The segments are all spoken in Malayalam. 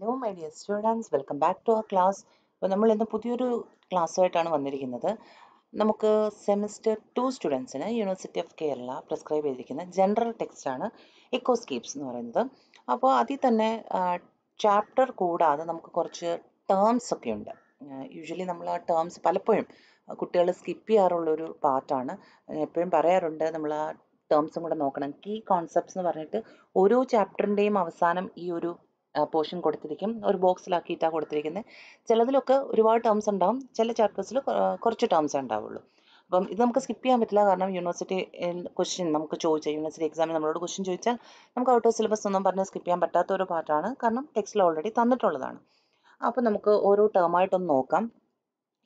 hello my dear students welcome back to our class അപ്പോൾ നമ്മൾ ഇന്ന് പുതിയൊരു ക്ലാസ്സുമായിട്ടാണ് വന്നിരിക്കുന്നത് നമുക്ക് സെമിസ്റ്റർ ടു സ്റ്റുഡൻസിന് യൂണിവേഴ്സിറ്റി ഓഫ് കേരള പ്രിസ്ക്രൈബ് ചെയ്തിരിക്കുന്ന ജനറൽ ടെക്സ്റ്റാണ് ഇക്കോ സ്കീപ്സ് എന്ന് പറയുന്നത് അപ്പോൾ അതിൽ തന്നെ ചാപ്റ്റർ കൂടാതെ നമുക്ക് കുറച്ച് ടേംസ് ഒക്കെ ഉണ്ട് യൂഷ്വലി നമ്മൾ ആ ടേംസ് പലപ്പോഴും കുട്ടികൾ സ്കിപ്പ് ചെയ്യാറുള്ളൊരു പാർട്ടാണ് എപ്പോഴും പറയാറുണ്ട് നമ്മൾ ആ ടേംസും കൂടെ നോക്കണം കീ കോൺസെപ്റ്റ്സ് എന്ന് പറഞ്ഞിട്ട് ഓരോ ചാപ്റ്ററിൻ്റെയും അവസാനം ഈ ഒരു പോർഷൻ കൊടുത്തിരിക്കും ഒരു ബോക്സിലാക്കിയിട്ടാണ് കൊടുത്തിരിക്കുന്നത് ചിലതിലൊക്കെ ഒരുപാട് ടേംസ് ഉണ്ടാവും ചില ചാപ്റ്റേഴ്സിൽ കുറച്ച് ടേംസ് ഉണ്ടാവുള്ളൂ അപ്പം ഇത് നമുക്ക് സ്കിപ്പ് ചെയ്യാൻ പറ്റില്ല കാരണം യൂണിവേഴ്സിറ്റി ക്വസ്റ്റ്യൻ നമുക്ക് ചോദിച്ചാൽ യൂണിവേഴ്സിറ്റി എക്സാമിൽ നമ്മളോട് ക്വസ്റ്റ്യൻ ചോദിച്ചാൽ നമുക്ക് ഔട്ട് ഓഫ് സിലബസ് ഒന്നും പറഞ്ഞ് സ്കിപ്പ് ചെയ്യാൻ പറ്റാത്ത ഒരു പാർട്ടാണ് കാരണം ടെക്സ്റ്റിൽ ഓൾറെഡി തന്നിട്ടുള്ളതാണ് അപ്പോൾ നമുക്ക് ഓരോ ടേമായിട്ടൊന്ന് നോക്കാം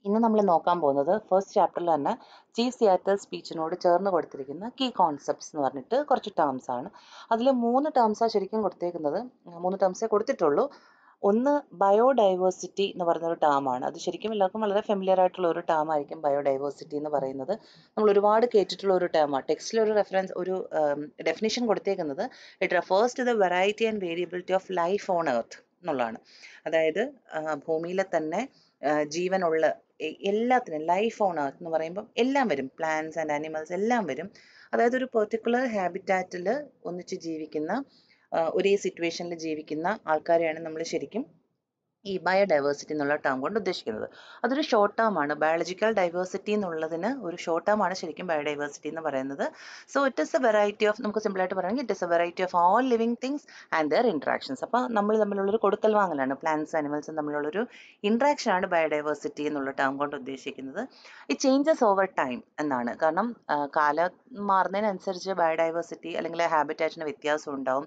ഇന്ന് നമ്മൾ നോക്കാൻ പോകുന്നത് ഫസ്റ്റ് ചാപ്റ്ററിൽ തന്നെ ചീഫ് സിയാറ്റൽ സ്പീച്ചിനോട് ചേർന്ന് കൊടുത്തിരിക്കുന്ന കീ കോൺസെപ്റ്റ്സ് എന്ന് പറഞ്ഞിട്ട് കുറച്ച് ടേംസ് ആണ് അതിൽ മൂന്ന് ടേംസാണ് ശരിക്കും കൊടുത്തേക്കുന്നത് മൂന്ന് ടേംസേ കൊടുത്തിട്ടുള്ളൂ ഒന്ന് ബയോഡൈവേഴ്സിറ്റി എന്ന് പറയുന്ന ഒരു ടേമാണ് അത് ശരിക്കും എല്ലാവർക്കും വളരെ ഫെമിലിയർ ആയിട്ടുള്ള ഒരു ടേം ആയിരിക്കും ബയോഡൈവേഴ്സിറ്റി എന്ന് പറയുന്നത് നമ്മൾ ഒരുപാട് കേട്ടിട്ടുള്ള ഒരു ടേമാണ് ടെക്സ്റ്റിൽ ഒരു റെഫറൻസ് ഒരു ഡെഫിനേഷൻ കൊടുത്തേക്കുന്നത് it refers to the variety and variability of life on earth എന്നുള്ളതാണ് അതായത് ഭൂമിയിലെ തന്നെ ജീവനുള്ള എല്ലാത്തിനും ലൈഫ് ഓൺ എന്ന് പറയുമ്പം എല്ലാം വരും പ്ലാന്റ്സ് ആൻഡ് ആനിമൽസ് എല്ലാം വരും അതായത് ഒരു പെർട്ടിക്കുലർ ഹാബിറ്റാറ്റിൽ ഒന്നിച്ച് ജീവിക്കുന്ന ഒരേ സിറ്റുവേഷനിൽ ജീവിക്കുന്ന ആൾക്കാരെയാണ് നമ്മൾ ശരിക്കും ഈ ബയോഡൈവേഴ്സിറ്റി എന്നുള്ള ടേം കൊണ്ട് ഉദ്ദേശിക്കുന്നത് അതൊരു ഷോർട്ട് ടേം ആണ് ബയോളജിക്കൽ ഡൈവേഴ്സിറ്റി എന്നുള്ളതിന് ഒരു ഷോർട്ട് ടേം ആണ് ശരിക്കും ബയോഡൈവേഴ്സിറ്റി എന്ന് പറയുന്നത് so it is a variety of നമുക്ക് സിമ്പിളായിട്ട് പറയുകയാണെങ്കിൽ it is a variety of all living things and their interactions അപ്പോൾ നമ്മൾ തമ്മിലുള്ളൊരു കൊടുക്കൽ വാങ്ങലാണ് പ്ലാന്റ്സ് ആനിമൽസും തമ്മിലുള്ളൊരു ഇൻട്രാക്ഷൻ ആണ് ബയോഡൈവേഴ്സിറ്റി എന്നുള്ള ടേം കൊണ്ട് ഉദ്ദേശിക്കുന്നത് ഈ ചേഞ്ചസ് ഓവർ ടൈം എന്നാണ് കാരണം കാലം മാറുന്നതിനനുസരിച്ച് ബയോഡൈവേഴ്സിറ്റി അല്ലെങ്കിൽ ഹാബിറ്റാറ്റിന് വ്യത്യാസം ഉണ്ടാവും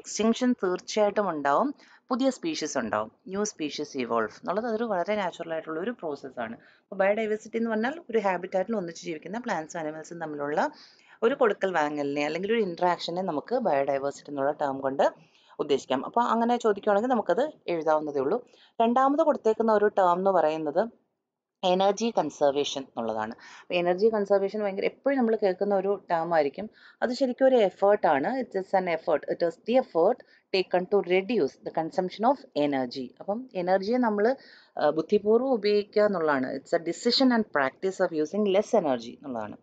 എക്സ്റ്റിങ്ഷൻ തീർച്ചയായിട്ടും ഉണ്ടാവും പുതിയ സ്പീഷീസ് ഉണ്ടാവും ന്യൂ സ്പീഷീസ് ഇവോൾവ് എന്നുള്ളത് അതൊരു വളരെ നാച്ചുറൽ ആയിട്ടുള്ള ഒരു പ്രോസസ്സാണ് അപ്പോൾ ബയോഡൈവേഴ്സിറ്റി എന്ന് പറഞ്ഞാൽ ഒരു ഹാബിറ്റാറ്റിൽ ഒന്നിച്ച് ജീവിക്കുന്ന പ്ലാന്റ്സും ആനിമൽസും തമ്മിലുള്ള ഒരു കൊടുക്കൽ വാങ്ങലിനെ അല്ലെങ്കിൽ ഒരു ഇൻട്രാക്ഷനെ നമുക്ക് ബയോഡൈവേഴ്സിറ്റി എന്നുള്ള ടേം കൊണ്ട് ഉദ്ദേശിക്കാം അപ്പോൾ അങ്ങനെ ചോദിക്കുകയാണെങ്കിൽ നമുക്കത് എഴുതാവുന്നതേ ഉള്ളൂ രണ്ടാമത് കൊടുത്തേക്കുന്ന ഒരു ടേം എന്ന് പറയുന്നത് എനർജി കൺസർവേഷൻ എന്നുള്ളതാണ് എനർജി കൺസർവേഷൻ ഭയങ്കര എപ്പോഴും നമ്മൾ കേൾക്കുന്ന ഒരു ടേം ആയിരിക്കും അത് ശരിക്കും ഒരു എഫേർട്ടാണ് it is an effort it is the effort taken to reduce the consumption of energy അപ്പം എനർജിയെ നമ്മൾ ബുദ്ധിപൂർവ്വം ഉപയോഗിക്കുക എന്നുള്ളതാണ് it's a decision and practice of using less energy എന്നുള്ളതാണ്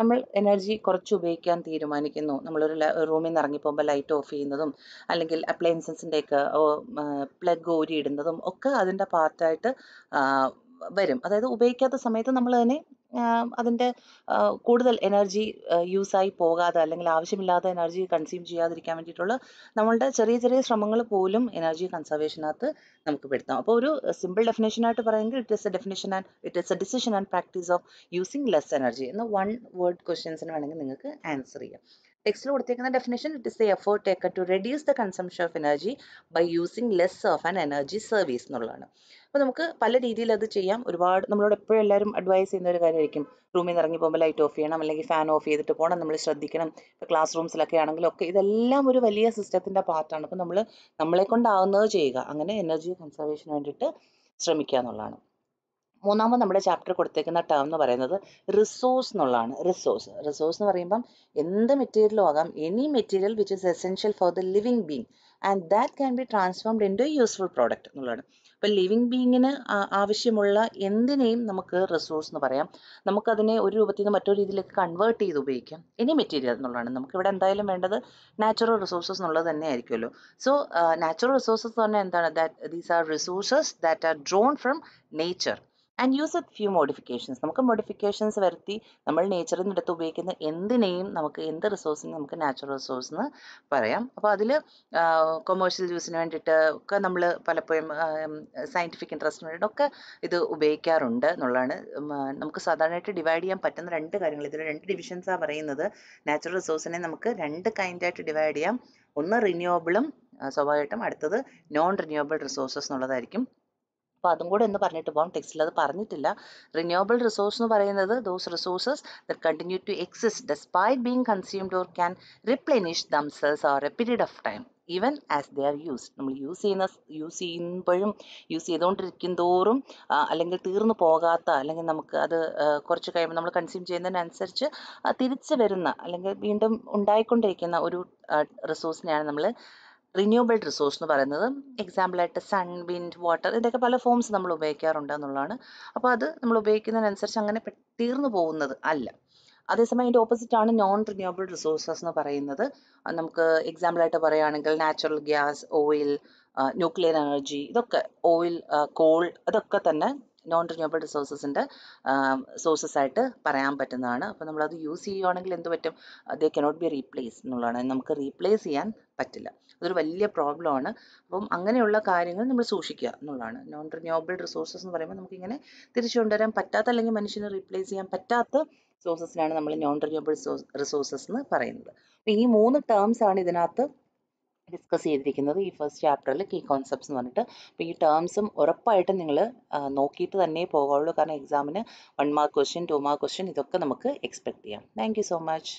നമ്മൾ എനർജി കുറച്ച് ഉപയോഗിക്കാൻ തീരുമാനിക്കുന്നു നമ്മളൊരു റൂമിൽ നിന്ന് ഇറങ്ങിപ്പോകുമ്പോൾ ലൈറ്റ് ഓഫ് ചെയ്യുന്നതും അല്ലെങ്കിൽ അപ്ലയൻസസിൻ്റെയൊക്കെ പ്ലഗ് ഇടുന്നതും ഒക്കെ അതിൻ്റെ പാർട്ടായിട്ട് വരും അതായത് ഉപയോഗിക്കാത്ത സമയത്ത് നമ്മൾ അതിനെ അതിൻ്റെ കൂടുതൽ എനർജി യൂസായി പോകാതെ അല്ലെങ്കിൽ ആവശ്യമില്ലാത്ത എനർജി കൺസ്യൂം ചെയ്യാതിരിക്കാൻ വേണ്ടിയിട്ടുള്ള നമ്മളുടെ ചെറിയ ചെറിയ ശ്രമങ്ങൾ പോലും എനർജി കൺസർവേഷനകത്ത് നമുക്ക് പെടുത്താം അപ്പോൾ ഒരു സിമ്പിൾ ഡെഫിനേഷനായിട്ട് പറയുമെങ്കിൽ it is a definition and it is a decision and practice of using less energy എന്ന വൺ വേർഡ് ക്വസ്റ്റ്യൻസിന് വേണമെങ്കിൽ നിങ്ങൾക്ക് ആൻസർ ചെയ്യാം ടെക്സ്റ്റിൽ കൊടുത്തേക്കുന്ന definition it is the effort taken to reduce the consumption of energy by using less of an energy service എന്നുള്ളതാണ് അപ്പോൾ നമുക്ക് പല രീതിയിൽ അത് ചെയ്യാം ഒരുപാട് നമ്മളോട് എപ്പോഴും എല്ലാവരും അഡ്വൈസ് ചെയ്യുന്ന ഒരു കാര്യമായിരിക്കും റൂമിൽ നിന്ന് ഇറങ്ങി പോകുമ്പോൾ ലൈറ്റ് ഓഫ് ചെയ്യണം അല്ലെങ്കിൽ ഫാൻ ഓഫ് ചെയ്തിട്ട് പോകണം നമ്മൾ ശ്രദ്ധിക്കണം ഇപ്പോൾ ക്ലാസ് റൂംസിലൊക്കെ ആണെങ്കിലും ഒക്കെ ഇതെല്ലാം ഒരു വലിയ സിസ്റ്റത്തിൻ്റെ പാർട്ടാണ് അപ്പോൾ നമ്മൾ നമ്മളെ കൊണ്ടാവുന്നത് ചെയ്യുക അങ്ങനെ എനർജി കൺസർവേഷന് വേണ്ടിയിട്ട് ശ്രമിക്കുക എന്നുള്ളതാണ് മൂന്നാമത് നമ്മുടെ ചാപ്റ്റർ കൊടുത്തേക്കുന്ന ടേം എന്ന് പറയുന്നത് റിസോഴ്സ് എന്നുള്ളതാണ് റിസോഴ്സ് റിസോഴ്സ് എന്ന് പറയുമ്പം എന്ത് മെറ്റീരിയലും ആകാം any material which is essential for the living being and that can be transformed into useful product എന്നുള്ളതാണ് അപ്പം ലിവിങ് ബീങ്ങിന് ആവശ്യമുള്ള എന്തിനേയും നമുക്ക് റിസോഴ്സ് എന്ന് പറയാം നമുക്കതിനെ ഒരു രൂപത്തിൽ നിന്ന് മറ്റൊരു രീതിയിലേക്ക് കൺവേർട്ട് ചെയ്ത് ഉപയോഗിക്കാം എനി മെറ്റീരിയൽ എന്നുള്ളതാണ് നമുക്കിവിടെ എന്തായാലും വേണ്ടത് നാച്ചുറൽ റിസോഴ്സസ് എന്നുള്ളത് തന്നെ ആയിരിക്കുമല്ലോ സോ നാച്ചുറൽ റിസോഴ്സസ് എന്ന് പറഞ്ഞാൽ എന്താണ് that these are resources that are drawn from nature and use a few modifications നമുക്ക് മോഡിഫിക്കേഷൻസ് വരുത്തി നമ്മൾ നേച്ചറിൽ നിന്നെടുത്ത് ഉപയോഗിക്കുന്ന എന്തിനേയും നമുക്ക് എന്ത് റിസോഴ്സിനും നമുക്ക് നാച്ചുറൽ റിസോഴ്സ് എന്ന് പറയാം അപ്പോൾ അതിൽ കൊമേഴ്ഷ്യൽ യൂസിന് വേണ്ടിയിട്ട് ഒക്കെ നമ്മൾ പലപ്പോഴും സയൻറ്റിഫിക് ഇൻട്രസ്റ്റിന് വേണ്ടിയിട്ടൊക്കെ ഇത് ഉപയോഗിക്കാറുണ്ട് എന്നുള്ളതാണ് നമുക്ക് സാധാരണയായിട്ട് ഡിവൈഡ് ചെയ്യാൻ പറ്റുന്ന രണ്ട് കാര്യങ്ങൾ ഇതിൽ രണ്ട് ഡിവിഷൻസാണ് പറയുന്നത് നാച്ചുറൽ റിസോഴ്സിനെ നമുക്ക് രണ്ട് കൈൻഡായിട്ട് ഡിവൈഡ് ചെയ്യാം ഒന്ന് റിന്യൂവബിളും സ്വാഭാവികമായിട്ടും അടുത്തത് നോൺ റിന്യൂവബിൾ റിസോഴ്സസ് എന്നുള്ളതായിരിക്കും അപ്പോൾ അതും കൂടെ ഒന്ന് പറഞ്ഞിട്ട് പോകാം ടെക്സ്റ്റിൽ അത് പറഞ്ഞിട്ടില്ല റിന്യൂവബിൾ റിസോഴ്സ് എന്ന് പറയുന്നത് those resources that continue to exist despite being consumed or can replenish themselves or a period of time even as they are used നമ്മൾ യൂസ് ചെയ്യുന്ന യൂസ് ചെയ്യുമ്പോഴും യൂസ് ചെയ്തുകൊണ്ടിരിക്കും തോറും അല്ലെങ്കിൽ തീർന്നു പോകാത്ത അല്ലെങ്കിൽ നമുക്ക് അത് കുറച്ച് കഴിയുമ്പോൾ നമ്മൾ കൺസ്യൂം ചെയ്യുന്നതിനനുസരിച്ച് തിരിച്ചു വരുന്ന അല്ലെങ്കിൽ വീണ്ടും ഉണ്ടായിക്കൊണ്ടിരിക്കുന്ന ഒരു റിസോഴ്സിനെയാണ് നമ്മൾ റിന്യൂവബിൾ റിസോഴ്സ് എന്ന് പറയുന്നത് എക്സാമ്പിളായിട്ട് സൺ വിൻഡ് വാട്ടർ ഇതൊക്കെ പല ഫോംസ് നമ്മൾ ഉപയോഗിക്കാറുണ്ട് എന്നുള്ളതാണ് അപ്പോൾ അത് നമ്മൾ ഉപയോഗിക്കുന്നതിനനുസരിച്ച് അങ്ങനെ തീർന്നു പോകുന്നത് അല്ല അതേസമയം അതിൻ്റെ ഓപ്പോസിറ്റ് ആണ് നോൺ റിന്യൂവബിൾ റിസോഴ്സസ് എന്ന് പറയുന്നത് നമുക്ക് എക്സാമ്പിളായിട്ട് പറയുകയാണെങ്കിൽ natural gas oil nuclear energy ഇതൊക്കെ ഓയിൽ കോൾ അതൊക്കെ തന്നെ നോൺ റിന്യൂവബിൾ റിസോഴ്സസിൻ്റെ സോഴ്സസ് ആയിട്ട് പറയാൻ പറ്റുന്നതാണ് അപ്പോൾ നമ്മളത് യൂസ് ചെയ്യുകയാണെങ്കിൽ എന്ത് പറ്റും ദേ കനോട്ട് ബി റീപ്ലേസ് എന്നുള്ളതാണ് നമുക്ക് റീപ്ലേസ് ചെയ്യാൻ പറ്റില്ല അതൊരു വലിയ പ്രോബ്ലമാണ് അപ്പം അങ്ങനെയുള്ള കാര്യങ്ങൾ നമ്മൾ സൂക്ഷിക്കുക എന്നുള്ളതാണ് നോൺ റിന്യൂവബിൾ റിസോഴ്സസ് എന്ന് പറയുമ്പോൾ നമുക്കിങ്ങനെ തിരിച്ചു കൊണ്ടുവരാൻ പറ്റാത്ത അല്ലെങ്കിൽ മനുഷ്യനെ റീപ്ലേസ് ചെയ്യാൻ പറ്റാത്ത സോഴ്സസിനാണ് നമ്മൾ നോൺ റിന്യൂവബിൾ റിസോഴ്സസ് എന്ന് പറയുന്നത് അപ്പോൾ ഈ മൂന്ന് ടേംസ് ആണ് ഇതിനകത്ത് ഡിസ്കസ് ചെയ്തിരിക്കുന്നത് ഈ ഫസ്റ്റ് ചാപ്റ്ററിൽ കീ കോൺസെപ്റ്റ്സ് എന്ന് പറഞ്ഞിട്ട് അപ്പോൾ ഈ ടേംസും ഉറപ്പായിട്ടും നിങ്ങൾ നോക്കിയിട്ട് തന്നെ പോകാവുള്ളൂ കാരണം എക്സാമിന് one mark question two mark question ഇതൊക്കെ നമുക്ക് എക്സ്പെക്ട് ചെയ്യാം താങ്ക് സോ മച്ച്